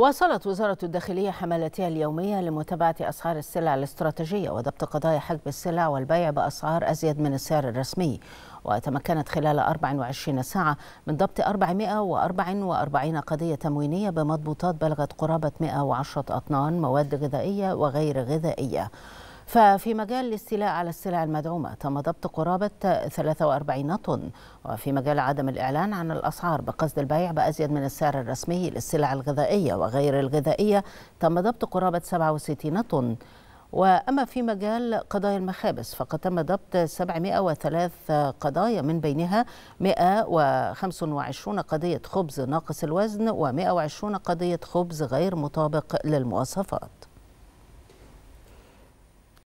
واصلت وزارة الداخلية حملتها اليومية لمتابعة أسعار السلع الاستراتيجية وضبط قضايا حجب السلع والبيع بأسعار أزيد من السعر الرسمي وتمكنت خلال 24 ساعة من ضبط 444 قضية تموينية بمضبوطات بلغت قرابة 110 أطنان مواد غذائية وغير غذائية ففي مجال الاستيلاء على السلع المدعومة تم ضبط قرابة 43 طن وفي مجال عدم الإعلان عن الأسعار بقصد البيع بأزيد من السعر الرسمي للسلع الغذائية وغير الغذائية تم ضبط قرابة 67 طن وأما في مجال قضايا المخابز فقد تم ضبط 703 قضايا من بينها 125 قضية خبز ناقص الوزن و120 قضية خبز غير مطابق للمواصفات